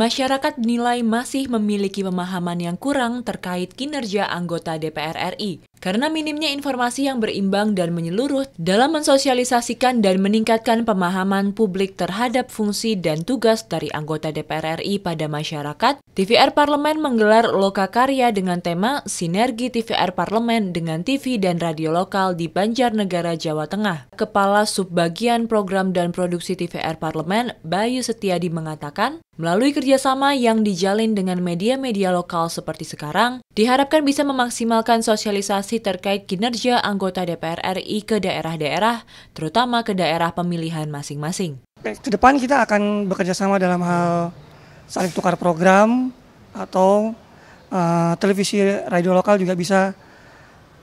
Masyarakat dinilai masih memiliki pemahaman yang kurang terkait kinerja anggota DPR RI. Karena minimnya informasi yang berimbang dan menyeluruh dalam mensosialisasikan dan meningkatkan pemahaman publik terhadap fungsi dan tugas dari anggota DPR RI pada masyarakat, TVR Parlemen menggelar Loka Karya dengan tema Sinergi TVR Parlemen dengan TV dan Radio Lokal di Banjarnegara, Jawa Tengah. Kepala Subbagian Program dan Produksi TVR Parlemen, Bayu Setiadi mengatakan, Melalui kerjasama yang dijalin dengan media-media lokal seperti sekarang, diharapkan bisa memaksimalkan sosialisasi terkait kinerja anggota DPR RI ke daerah-daerah, terutama ke daerah pemilihan masing-masing. Ke depan kita akan bekerjasama dalam hal saling tukar program atau uh, televisi radio lokal juga bisa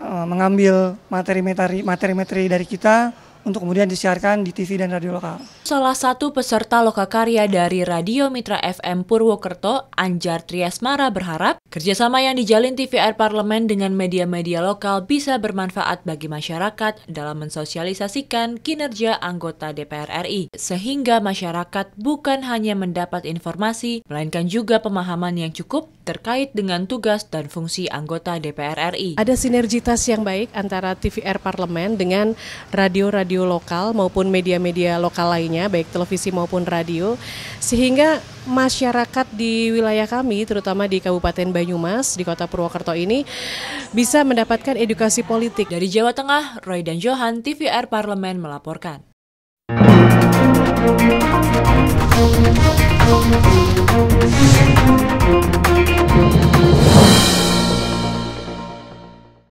uh, mengambil materi-materi materi-materi dari kita untuk kemudian disiarkan di TV dan radio lokal. Salah satu peserta lokakarya dari Radio Mitra FM Purwokerto, Anjar Triasmara berharap Kerjasama yang dijalin TVR Parlemen dengan media-media lokal bisa bermanfaat bagi masyarakat dalam mensosialisasikan kinerja anggota DPR RI, sehingga masyarakat bukan hanya mendapat informasi, melainkan juga pemahaman yang cukup terkait dengan tugas dan fungsi anggota DPR RI. Ada sinergitas yang baik antara TVR Parlemen dengan radio-radio lokal maupun media-media lokal lainnya, baik televisi maupun radio, sehingga masyarakat di wilayah kami, terutama di Kabupaten Banyumas, di Kota Purwokerto ini, bisa mendapatkan edukasi politik. Dari Jawa Tengah, Roy dan Johan, TVR Parlemen melaporkan.